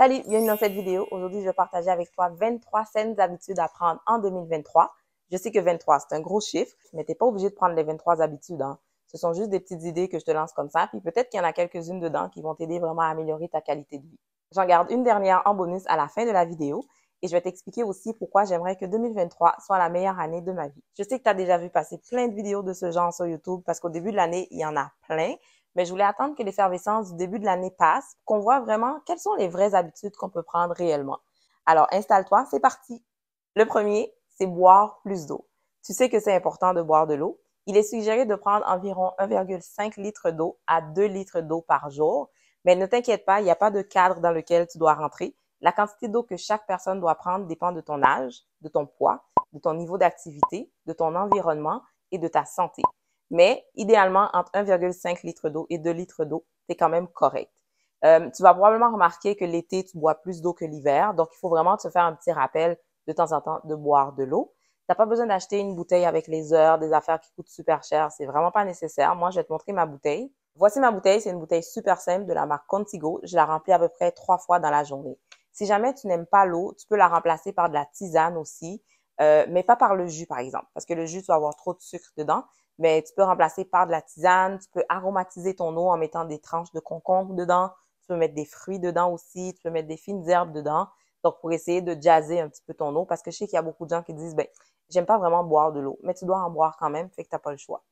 Salut, bienvenue dans cette vidéo. Aujourd'hui, je vais partager avec toi 23 saines habitudes à prendre en 2023. Je sais que 23, c'est un gros chiffre, mais t'es pas obligé de prendre les 23 habitudes. Hein. Ce sont juste des petites idées que je te lance comme ça, puis peut-être qu'il y en a quelques-unes dedans qui vont t'aider vraiment à améliorer ta qualité de vie. J'en garde une dernière en bonus à la fin de la vidéo. Et je vais t'expliquer aussi pourquoi j'aimerais que 2023 soit la meilleure année de ma vie. Je sais que tu as déjà vu passer plein de vidéos de ce genre sur YouTube parce qu'au début de l'année, il y en a plein mais je voulais attendre que l'effervescence du début de l'année passe, qu'on voit vraiment quelles sont les vraies habitudes qu'on peut prendre réellement. Alors, installe-toi, c'est parti. Le premier, c'est boire plus d'eau. Tu sais que c'est important de boire de l'eau. Il est suggéré de prendre environ 1,5 litre d'eau à 2 litres d'eau par jour, mais ne t'inquiète pas, il n'y a pas de cadre dans lequel tu dois rentrer. La quantité d'eau que chaque personne doit prendre dépend de ton âge, de ton poids, de ton niveau d'activité, de ton environnement et de ta santé. Mais idéalement, entre 1,5 litre d'eau et 2 litres d'eau, c'est quand même correct. Euh, tu vas probablement remarquer que l'été, tu bois plus d'eau que l'hiver. Donc, il faut vraiment te faire un petit rappel de temps en temps de boire de l'eau. Tu n'as pas besoin d'acheter une bouteille avec les heures, des affaires qui coûtent super cher. C'est vraiment pas nécessaire. Moi, je vais te montrer ma bouteille. Voici ma bouteille. C'est une bouteille super simple de la marque Contigo. Je la remplis à peu près trois fois dans la journée. Si jamais tu n'aimes pas l'eau, tu peux la remplacer par de la tisane aussi, euh, mais pas par le jus, par exemple, parce que le jus, tu avoir trop de sucre dedans mais ben, tu peux remplacer par de la tisane, tu peux aromatiser ton eau en mettant des tranches de concombre dedans, tu peux mettre des fruits dedans aussi, tu peux mettre des fines herbes dedans. Donc, pour essayer de jazzer un petit peu ton eau, parce que je sais qu'il y a beaucoup de gens qui disent, ben, j'aime pas vraiment boire de l'eau, mais tu dois en boire quand même, fait que t'as pas le choix.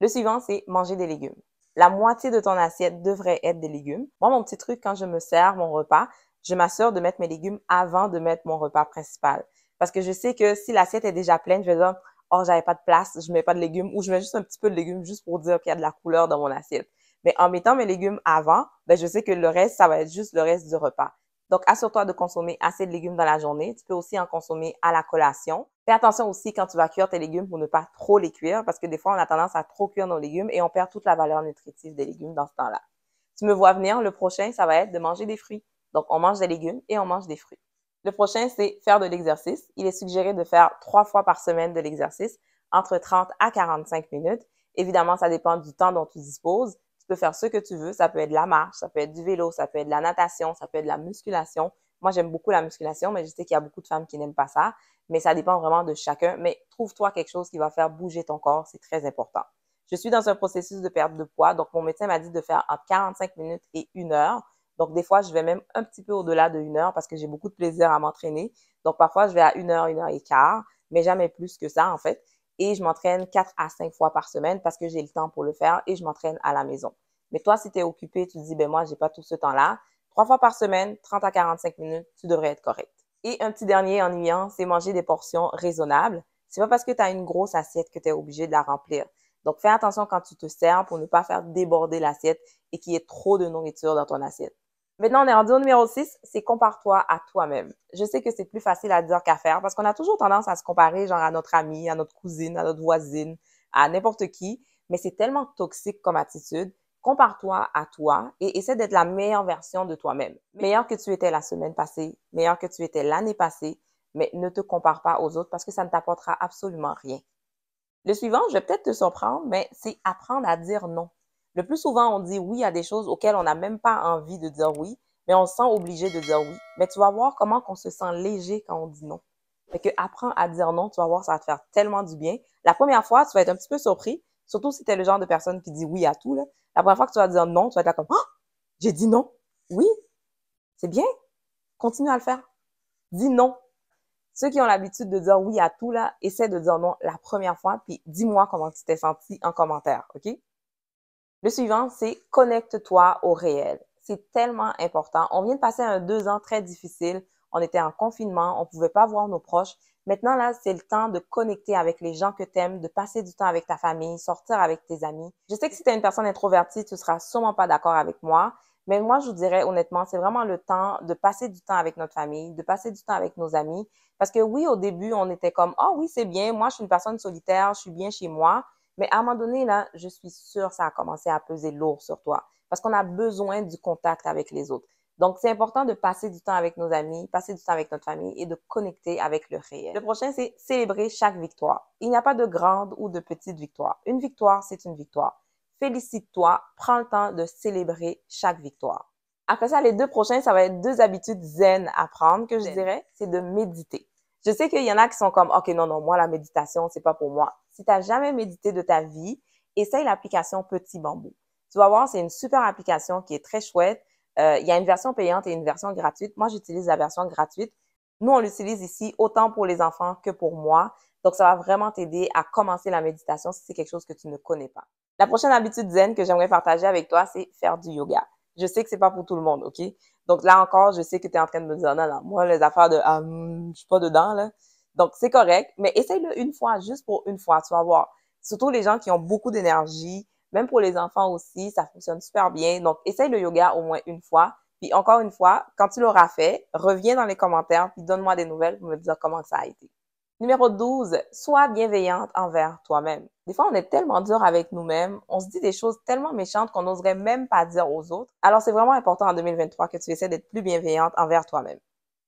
Le suivant, c'est manger des légumes. La moitié de ton assiette devrait être des légumes. Moi, mon petit truc, quand je me sers mon repas, je m'assure de mettre mes légumes avant de mettre mon repas principal. Parce que je sais que si l'assiette est déjà pleine, je vais dire, oh, j'avais pas de place, je mets pas de légumes, ou je mets juste un petit peu de légumes juste pour dire qu'il y a de la couleur dans mon assiette. Mais en mettant mes légumes avant, ben, je sais que le reste, ça va être juste le reste du repas. Donc, assure-toi de consommer assez de légumes dans la journée. Tu peux aussi en consommer à la collation. Fais attention aussi quand tu vas cuire tes légumes pour ne pas trop les cuire, parce que des fois, on a tendance à trop cuire nos légumes et on perd toute la valeur nutritive des légumes dans ce temps-là. Tu me vois venir, le prochain, ça va être de manger des fruits. Donc, on mange des légumes et on mange des fruits. Le prochain, c'est faire de l'exercice. Il est suggéré de faire trois fois par semaine de l'exercice, entre 30 à 45 minutes. Évidemment, ça dépend du temps dont tu disposes. Tu peux faire ce que tu veux. Ça peut être la marche, ça peut être du vélo, ça peut être de la natation, ça peut être de la musculation. Moi, j'aime beaucoup la musculation, mais je sais qu'il y a beaucoup de femmes qui n'aiment pas ça. Mais ça dépend vraiment de chacun. Mais trouve-toi quelque chose qui va faire bouger ton corps. C'est très important. Je suis dans un processus de perte de poids. Donc, mon médecin m'a dit de faire entre 45 minutes et une heure. Donc, des fois, je vais même un petit peu au-delà de une heure parce que j'ai beaucoup de plaisir à m'entraîner. Donc, parfois, je vais à une heure, une heure et quart, mais jamais plus que ça, en fait. Et je m'entraîne quatre à cinq fois par semaine parce que j'ai le temps pour le faire et je m'entraîne à la maison. Mais toi, si tu es occupé, tu te dis, ben moi, j'ai pas tout ce temps-là. Trois fois par semaine, 30 à 45 minutes, tu devrais être correct. Et un petit dernier ennuyant, c'est manger des portions raisonnables. C'est pas parce que tu as une grosse assiette que tu es obligé de la remplir. Donc, fais attention quand tu te sers pour ne pas faire déborder l'assiette et qu'il y ait trop de nourriture dans ton assiette. Maintenant, on est en au numéro 6, c'est compare-toi à toi-même. Je sais que c'est plus facile à dire qu'à faire parce qu'on a toujours tendance à se comparer genre à notre ami, à notre cousine, à notre voisine, à n'importe qui, mais c'est tellement toxique comme attitude. Compare-toi à toi et essaie d'être la meilleure version de toi-même. Meilleur que tu étais la semaine passée, meilleur que tu étais l'année passée, mais ne te compare pas aux autres parce que ça ne t'apportera absolument rien. Le suivant, je vais peut-être te surprendre, mais c'est apprendre à dire non. Le plus souvent, on dit oui à des choses auxquelles on n'a même pas envie de dire oui, mais on se sent obligé de dire oui. Mais tu vas voir comment qu'on se sent léger quand on dit non. Fait que apprends à dire non, tu vas voir, ça va te faire tellement du bien. La première fois, tu vas être un petit peu surpris, surtout si tu es le genre de personne qui dit oui à tout. Là. La première fois que tu vas dire non, tu vas être là comme Ah! j'ai dit non. Oui, c'est bien. Continue à le faire. Dis non. Ceux qui ont l'habitude de dire oui à tout, là, essaie de dire non la première fois, puis dis-moi comment tu t'es senti en commentaire, OK? Le suivant, c'est connecte-toi au réel. C'est tellement important. On vient de passer un deux ans très difficile. On était en confinement, on ne pouvait pas voir nos proches. Maintenant, là, c'est le temps de connecter avec les gens que tu aimes, de passer du temps avec ta famille, sortir avec tes amis. Je sais que si tu es une personne introvertie, tu seras sûrement pas d'accord avec moi, mais moi, je vous dirais honnêtement, c'est vraiment le temps de passer du temps avec notre famille, de passer du temps avec nos amis. Parce que oui, au début, on était comme, oh oui, c'est bien, moi, je suis une personne solitaire, je suis bien chez moi. Mais à un moment donné, là, je suis sûre, ça a commencé à peser lourd sur toi parce qu'on a besoin du contact avec les autres. Donc, c'est important de passer du temps avec nos amis, passer du temps avec notre famille et de connecter avec le réel. Le prochain, c'est célébrer chaque victoire. Il n'y a pas de grande ou de petite victoire. Une victoire, c'est une victoire. Félicite-toi, prends le temps de célébrer chaque victoire. Après ça, les deux prochains, ça va être deux habitudes zen à prendre que je dirais, c'est de méditer. Je sais qu'il y en a qui sont comme, OK, non, non, moi, la méditation, c'est pas pour moi. Si tu n'as jamais médité de ta vie, essaye l'application Petit Bambou. Tu vas voir, c'est une super application qui est très chouette. Euh, il y a une version payante et une version gratuite. Moi, j'utilise la version gratuite. Nous, on l'utilise ici autant pour les enfants que pour moi. Donc, ça va vraiment t'aider à commencer la méditation si c'est quelque chose que tu ne connais pas. La prochaine habitude zen que j'aimerais partager avec toi, c'est faire du yoga je sais que c'est pas pour tout le monde, OK? Donc là encore, je sais que tu es en train de me dire, non, non, moi, les affaires de, ah, hmm, je suis pas dedans, là. Donc, c'est correct, mais essaye-le une fois, juste pour une fois, tu vas voir. Surtout les gens qui ont beaucoup d'énergie, même pour les enfants aussi, ça fonctionne super bien. Donc, essaye le yoga au moins une fois. Puis encore une fois, quand tu l'auras fait, reviens dans les commentaires, puis donne-moi des nouvelles pour me dire comment ça a été. Numéro 12, sois bienveillante envers toi-même. Des fois, on est tellement dur avec nous-mêmes, on se dit des choses tellement méchantes qu'on n'oserait même pas dire aux autres. Alors, c'est vraiment important en 2023 que tu essaies d'être plus bienveillante envers toi-même.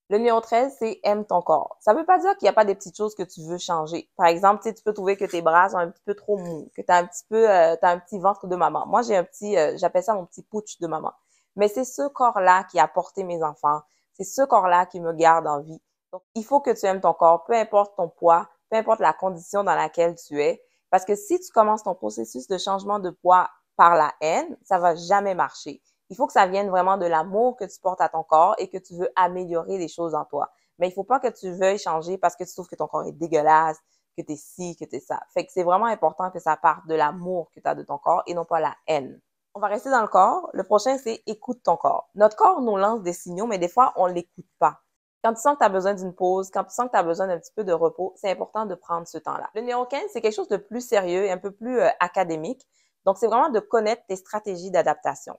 Le numéro 13, c'est aime ton corps. Ça ne veut pas dire qu'il n'y a pas des petites choses que tu veux changer. Par exemple, tu peux trouver que tes bras sont un petit peu trop mous, que tu as un petit peu, euh, un petit ventre de maman. Moi, j'ai un petit, euh, j'appelle ça mon petit pouch » de maman. Mais c'est ce corps-là qui a porté mes enfants. C'est ce corps-là qui me garde en vie. Donc, il faut que tu aimes ton corps, peu importe ton poids, peu importe la condition dans laquelle tu es. Parce que si tu commences ton processus de changement de poids par la haine, ça va jamais marcher. Il faut que ça vienne vraiment de l'amour que tu portes à ton corps et que tu veux améliorer les choses en toi. Mais il faut pas que tu veuilles changer parce que tu trouves que ton corps est dégueulasse, que tu es ci, que tu es ça. Fait que c'est vraiment important que ça parte de l'amour que tu as de ton corps et non pas la haine. On va rester dans le corps. Le prochain, c'est écoute ton corps. Notre corps nous lance des signaux, mais des fois, on l'écoute pas. Quand tu sens que tu as besoin d'une pause, quand tu sens que tu as besoin d'un petit peu de repos, c'est important de prendre ce temps-là. Le numéro 15, c'est quelque chose de plus sérieux et un peu plus euh, académique. Donc, c'est vraiment de connaître tes stratégies d'adaptation.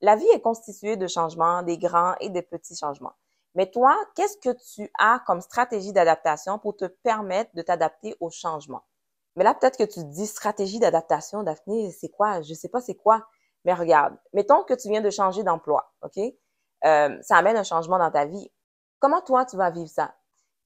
La vie est constituée de changements, des grands et des petits changements. Mais toi, qu'est-ce que tu as comme stratégie d'adaptation pour te permettre de t'adapter aux changements? Mais là, peut-être que tu te dis stratégie d'adaptation, Daphné, c'est quoi? Je ne sais pas c'est quoi. Mais regarde, mettons que tu viens de changer d'emploi, OK? Euh, ça amène un changement dans ta vie. Comment toi, tu vas vivre ça?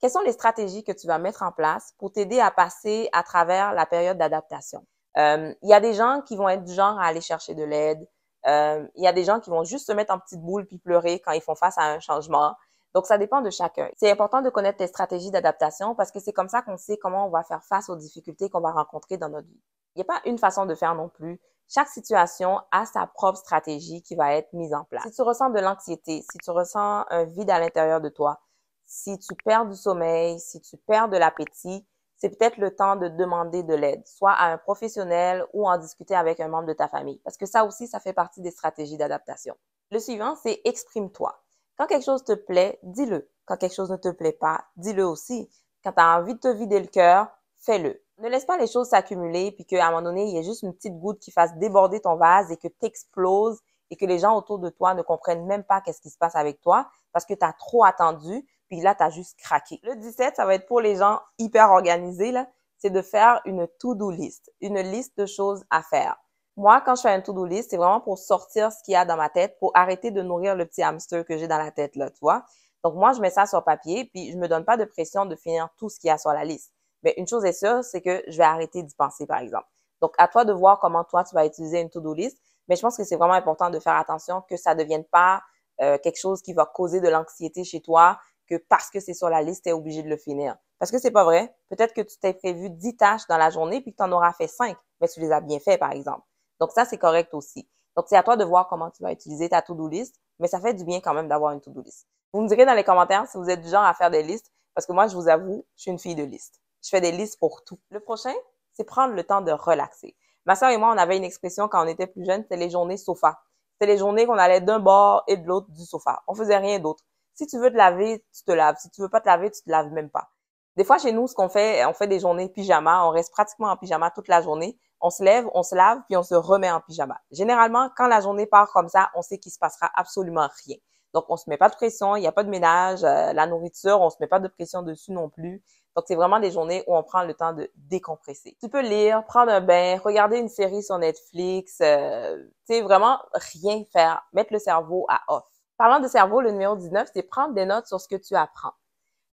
Quelles sont les stratégies que tu vas mettre en place pour t'aider à passer à travers la période d'adaptation? Euh, il y a des gens qui vont être du genre à aller chercher de l'aide. Euh, il y a des gens qui vont juste se mettre en petite boule puis pleurer quand ils font face à un changement. Donc, ça dépend de chacun. C'est important de connaître tes stratégies d'adaptation parce que c'est comme ça qu'on sait comment on va faire face aux difficultés qu'on va rencontrer dans notre vie. Il n'y a pas une façon de faire non plus. Chaque situation a sa propre stratégie qui va être mise en place. Si tu ressens de l'anxiété, si tu ressens un vide à l'intérieur de toi, si tu perds du sommeil, si tu perds de l'appétit, c'est peut-être le temps de demander de l'aide, soit à un professionnel ou en discuter avec un membre de ta famille, parce que ça aussi, ça fait partie des stratégies d'adaptation. Le suivant, c'est exprime-toi. Quand quelque chose te plaît, dis-le. Quand quelque chose ne te plaît pas, dis-le aussi. Quand tu as envie de te vider le cœur, fais-le ne laisse pas les choses s'accumuler, puis qu'à un moment donné, il y a juste une petite goutte qui fasse déborder ton vase et que t'explose et que les gens autour de toi ne comprennent même pas qu'est-ce qui se passe avec toi parce que tu as trop attendu, puis là, tu as juste craqué. Le 17, ça va être pour les gens hyper organisés, là, c'est de faire une to-do list, une liste de choses à faire. Moi, quand je fais une to-do list, c'est vraiment pour sortir ce qu'il y a dans ma tête, pour arrêter de nourrir le petit hamster que j'ai dans la tête, là, tu vois. Donc, moi, je mets ça sur papier, puis je me donne pas de pression de finir tout ce qu'il y a sur la liste. Mais une chose est sûre, c'est que je vais arrêter d'y penser, par exemple. Donc, à toi de voir comment toi, tu vas utiliser une to-do list. Mais je pense que c'est vraiment important de faire attention que ça ne devienne pas euh, quelque chose qui va causer de l'anxiété chez toi, que parce que c'est sur la liste, tu es obligé de le finir. Parce que c'est pas vrai. Peut-être que tu t'es prévu 10 tâches dans la journée puis que tu en auras fait 5, mais tu les as bien fait, par exemple. Donc, ça, c'est correct aussi. Donc, c'est à toi de voir comment tu vas utiliser ta to-do list, mais ça fait du bien quand même d'avoir une to-do list. Vous me direz dans les commentaires si vous êtes du genre à faire des listes, parce que moi, je vous avoue, je suis une fille de liste je fais des listes pour tout. Le prochain, c'est prendre le temps de relaxer. Ma soeur et moi, on avait une expression quand on était plus jeunes, c'était les journées sofa. C'était les journées qu'on allait d'un bord et de l'autre du sofa. On faisait rien d'autre. Si tu veux te laver, tu te laves. Si tu veux pas te laver, tu te laves même pas. Des fois, chez nous, ce qu'on fait, on fait des journées pyjama. On reste pratiquement en pyjama toute la journée. On se lève, on se lave, puis on se remet en pyjama. Généralement, quand la journée part comme ça, on sait qu'il se passera absolument rien. Donc, on se met pas de pression, il n'y a pas de ménage, euh, la nourriture, on se met pas de pression dessus non plus. Donc, c'est vraiment des journées où on prend le temps de décompresser. Tu peux lire, prendre un bain, regarder une série sur Netflix, euh, tu sais, vraiment rien faire, mettre le cerveau à off. Parlant de cerveau, le numéro 19, c'est prendre des notes sur ce que tu apprends.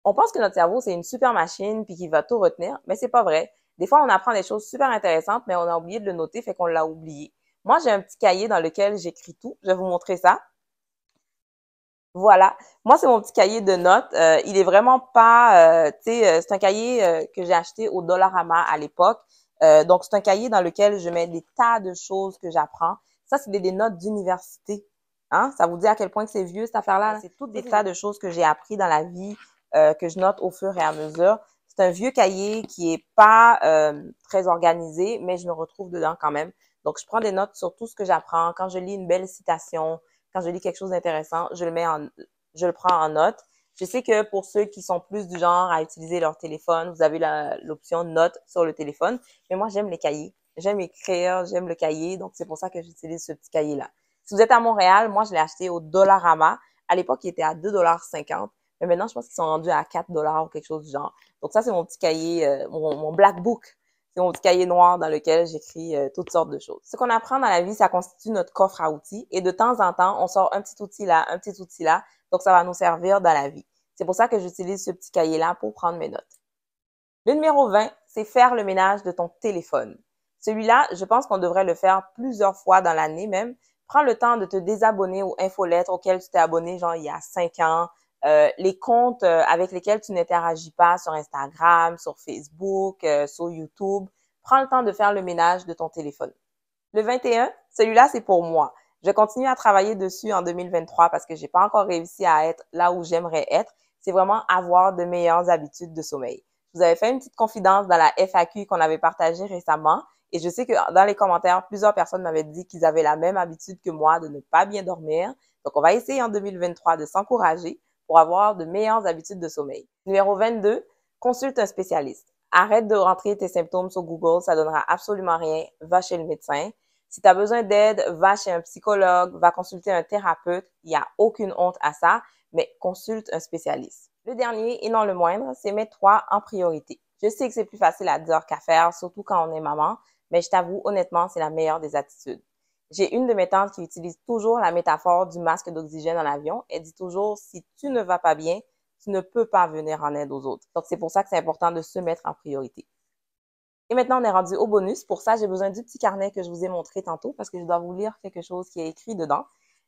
On pense que notre cerveau, c'est une super machine puis qu'il va tout retenir, mais c'est pas vrai. Des fois, on apprend des choses super intéressantes, mais on a oublié de le noter, fait qu'on l'a oublié. Moi, j'ai un petit cahier dans lequel j'écris tout. Je vais vous montrer ça. Voilà. Moi, c'est mon petit cahier de notes. Euh, il est vraiment pas, euh, tu sais, euh, c'est un cahier que j'ai acheté au Dollarama à l'époque. donc, c'est un cahier dans lequel je mets des tas de choses que j'apprends. Ça, c'est des, notes d'université. Hein? Ça vous dit à quel point c'est vieux, cette affaire-là? C'est toutes des tas de choses que j'ai appris dans la vie, que je note au fur et à mesure. C'est un vieux cahier qui est pas très organisé, mais je me retrouve dedans quand même. Donc, je prends des notes sur tout ce que j'apprends. Quand je lis une belle citation, quand je lis quelque chose d'intéressant, je le mets je le prends en note. Je sais que pour ceux qui sont plus du genre à utiliser leur téléphone, vous avez l'option note sur le téléphone. Mais moi, j'aime les cahiers. J'aime écrire, j'aime le cahier. Donc, c'est pour ça que j'utilise ce petit cahier-là. Si vous êtes à Montréal, moi, je l'ai acheté au Dollarama. À l'époque, il était à 2,50 Mais maintenant, je pense qu'ils sont rendus à 4 ou quelque chose du genre. Donc, ça, c'est mon petit cahier, euh, mon black book c'est mon petit cahier noir dans lequel j'écris euh, toutes sortes de choses. Ce qu'on apprend dans la vie, ça constitue notre coffre à outils et de temps en temps, on sort un petit outil là, un petit outil là, donc ça va nous servir dans la vie. C'est pour ça que j'utilise ce petit cahier-là pour prendre mes notes. Le numéro 20, c'est faire le ménage de ton téléphone. Celui-là, je pense qu'on devrait le faire plusieurs fois dans l'année même. Prends le temps de te désabonner aux infolettres auxquelles tu t'es abonné genre il y a 5 ans, euh, les comptes euh, avec lesquels tu n'interagis pas sur Instagram, sur Facebook, euh, sur YouTube. Prends le temps de faire le ménage de ton téléphone. Le 21, celui-là, c'est pour moi. Je continue à travailler dessus en 2023 parce que j'ai pas encore réussi à être là où j'aimerais être. C'est vraiment avoir de meilleures habitudes de sommeil. vous avez fait une petite confidence dans la FAQ qu'on avait partagée récemment. Et je sais que dans les commentaires, plusieurs personnes m'avaient dit qu'ils avaient la même habitude que moi de ne pas bien dormir. Donc, on va essayer en 2023 de s'encourager pour avoir de meilleures habitudes de sommeil. Numéro 22, consulte un spécialiste. Arrête de rentrer tes symptômes sur Google, ça donnera absolument rien. Va chez le médecin. Si tu as besoin d'aide, va chez un psychologue, va consulter un thérapeute. Il n'y a aucune honte à ça, mais consulte un spécialiste. Le dernier, et non le moindre, c'est mettre trois en priorité. Je sais que c'est plus facile à dire qu'à faire, surtout quand on est maman, mais je t'avoue honnêtement, c'est la meilleure des attitudes. J'ai une de mes tantes qui utilise toujours la métaphore du masque d'oxygène dans l'avion. Elle dit toujours, si tu ne vas pas bien, tu ne peux pas venir en aide aux autres. Donc, c'est pour ça que c'est important de se mettre en priorité. Et maintenant, on est rendu au bonus. Pour ça, j'ai besoin du petit carnet que je vous ai montré tantôt parce que je dois vous lire quelque chose qui est écrit dedans.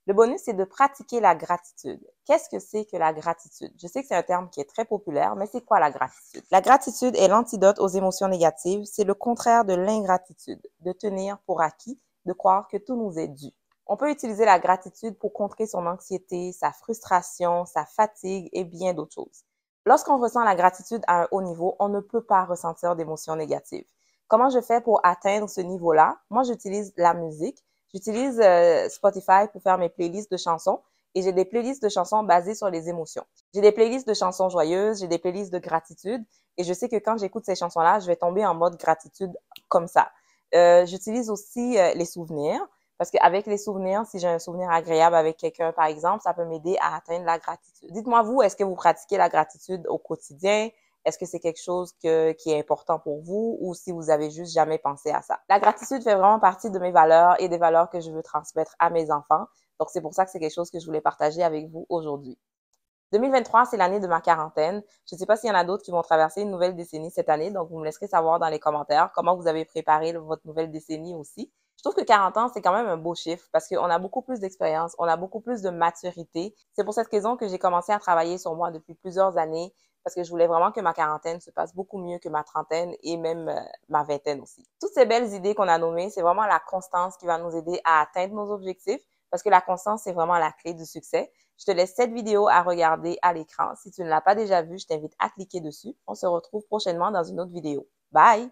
Le bonus, c'est de pratiquer la gratitude. Qu'est-ce que c'est que la gratitude? Je sais que c'est un terme qui est très populaire, mais c'est quoi la gratitude? La gratitude est l'antidote aux émotions négatives. C'est le contraire de l'ingratitude, de tenir pour acquis de croire que tout nous est dû. On peut utiliser la gratitude pour contrer son anxiété, sa frustration, sa fatigue et bien d'autres choses. Lorsqu'on ressent la gratitude à un haut niveau, on ne peut pas ressentir d'émotions négatives. Comment je fais pour atteindre ce niveau-là Moi, j'utilise la musique. J'utilise euh, Spotify pour faire mes playlists de chansons et j'ai des playlists de chansons basées sur les émotions. J'ai des playlists de chansons joyeuses, j'ai des playlists de gratitude et je sais que quand j'écoute ces chansons-là, je vais tomber en mode gratitude comme ça. Euh, j'utilise aussi euh, les souvenirs parce qu'avec les souvenirs, si j'ai un souvenir agréable avec quelqu'un, par exemple, ça peut m'aider à atteindre la gratitude. Dites-moi vous, est-ce que vous pratiquez la gratitude au quotidien? Est-ce que c'est quelque chose qui est important pour vous ou si vous avez juste jamais pensé à ça? La gratitude fait vraiment partie de mes valeurs et des valeurs que je veux transmettre à mes enfants. Donc, c'est pour ça que c'est quelque chose que je voulais partager avec vous aujourd'hui. 2023, c'est l'année de ma quarantaine. Je ne sais pas s'il y en a d'autres qui vont traverser une nouvelle décennie cette année, donc vous me laisserez savoir dans les commentaires comment vous avez préparé votre nouvelle décennie aussi. Je trouve que 40 ans, c'est quand même un beau chiffre parce qu'on a beaucoup plus d'expérience, on a beaucoup plus de maturité. C'est pour cette raison que j'ai commencé à travailler sur moi depuis plusieurs années parce que je voulais vraiment que ma quarantaine se passe beaucoup mieux que ma trentaine et même euh, ma vingtaine aussi. Toutes ces belles idées qu'on a nommées, c'est vraiment la constance qui va nous aider à atteindre nos objectifs parce que la constance, c'est vraiment la clé du succès. Je te laisse cette vidéo à regarder à l'écran. Si tu ne l'as pas déjà vue, je t'invite à cliquer dessus. On se retrouve prochainement dans une autre vidéo. Bye!